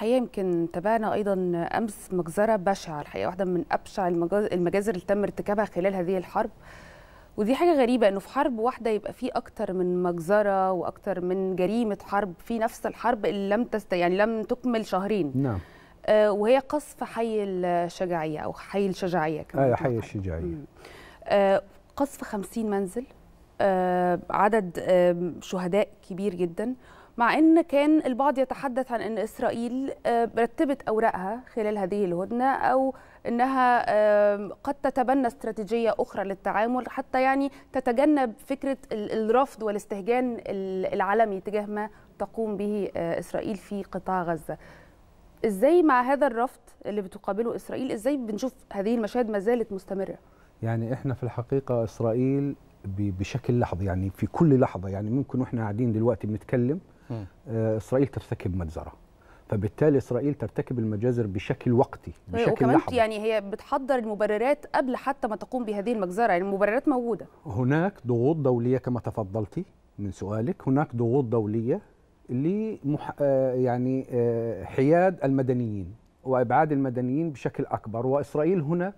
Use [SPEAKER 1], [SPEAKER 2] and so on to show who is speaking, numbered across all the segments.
[SPEAKER 1] الحقيقه يمكن تابعنا ايضا امس مجزره بشعه الحقيقه واحده من ابشع المجازر اللي تم ارتكابها خلال هذه الحرب ودي حاجه غريبه انه في حرب واحده يبقى في اكتر من مجزره واكتر من جريمه حرب في نفس الحرب اللي لم تست يعني لم تكمل شهرين نعم آه وهي قصف حي الشجاعيه او حي الشجاعيه كمان آه حي الشجاعيه آه قصف 50 منزل آه عدد آه شهداء كبير جدا مع ان كان البعض يتحدث عن ان اسرائيل آه، رتبت اوراقها خلال هذه الهدنه او انها آه، قد تتبنى استراتيجيه اخرى للتعامل حتى يعني تتجنب فكره الرفض والاستهجان العالمي تجاه ما تقوم به آه، اسرائيل في قطاع غزه. ازاي مع هذا الرفض اللي بتقابله اسرائيل ازاي بنشوف هذه المشاهد ما زالت مستمره؟
[SPEAKER 2] يعني احنا في الحقيقه اسرائيل بشكل لحظي يعني في كل لحظه يعني ممكن واحنا قاعدين دلوقتي بنتكلم آه، اسرائيل ترتكب مجزره فبالتالي اسرائيل ترتكب المجازر بشكل وقتي طيب، بشكل وكمان لحظي
[SPEAKER 1] يعني هي بتحضر المبررات قبل حتى ما تقوم بهذه المجزره يعني المبررات موجوده
[SPEAKER 2] هناك ضغوط دوليه كما تفضلتي من سؤالك هناك ضغوط دوليه لمح... آه، يعني آه، حياد المدنيين وابعاد المدنيين بشكل اكبر واسرائيل هنا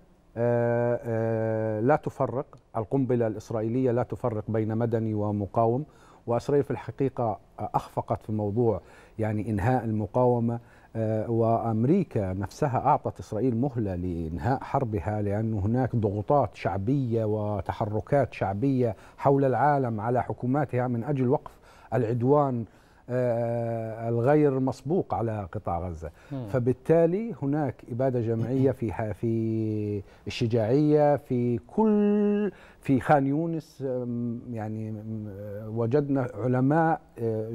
[SPEAKER 2] لا تفرق القنبله الاسرائيليه لا تفرق بين مدني ومقاوم واسرائيل في الحقيقه اخفقت في موضوع يعني انهاء المقاومه آه، وامريكا نفسها اعطت اسرائيل مهله لانهاء حربها لان هناك ضغوطات شعبيه وتحركات شعبيه حول العالم على حكوماتها من اجل وقف العدوان آه، الغير مسبوق على قطاع غزة مم. فبالتالي هناك إبادة جمعية في في الشجاعية في كل في خان يونس آه، يعني آه، وجدنا علماء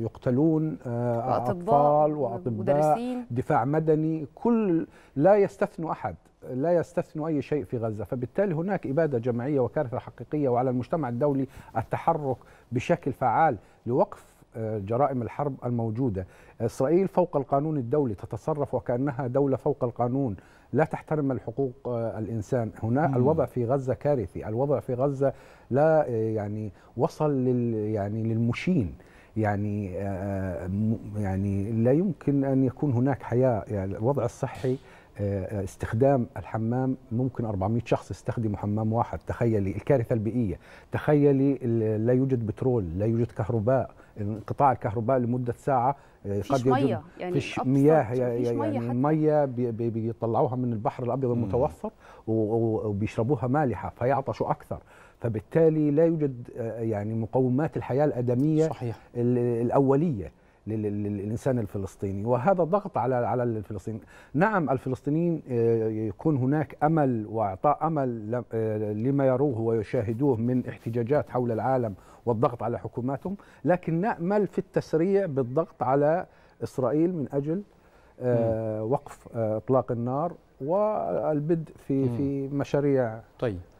[SPEAKER 2] يقتلون أطفال وأطباء دفاع مدني كل لا يستثنوا أحد لا يستثنوا أي شيء في غزة فبالتالي هناك إبادة جمعية وكارثة حقيقية وعلى المجتمع الدولي التحرك بشكل فعال لوقف جرائم الحرب الموجودة إسرائيل فوق القانون الدولي تتصرف وكأنها دولة فوق القانون لا تحترم الحقوق آه، الإنسان هنا الوضع في غزة كارثي الوضع في غزة لا آه، يعني وصل لل يعني للمشين يعني آه، يعني لا يمكن أن يكون هناك حياة يعني الوضع الصحي آه، استخدام الحمام ممكن 400 شخص يستخدموا حمام واحد تخيلي الكارثة البيئية تخيلي لا يوجد بترول لا يوجد كهرباء انقطاع الكهرباء لمدة ساعة آه، قد مية يعني فيش مياه يعني, يعني مية بيطلعوها من البحر الأبيض المتوفر وبيشربوها مالحة فيعطشوا أكثر فبالتالي لا يوجد آه، يعني مقومات الحياة الأدمية صحيح. الأولية للانسان الفلسطيني وهذا ضغط على على الفلسطينيين نعم الفلسطينيين آه، يكون هناك امل واعطاء امل آه، لما يروه ويشاهدوه من احتجاجات حول العالم والضغط على حكوماتهم لكن نامل في التسريع بالضغط على اسرائيل من اجل آه، وقف اطلاق النار والبدء في في مشاريع
[SPEAKER 1] طيب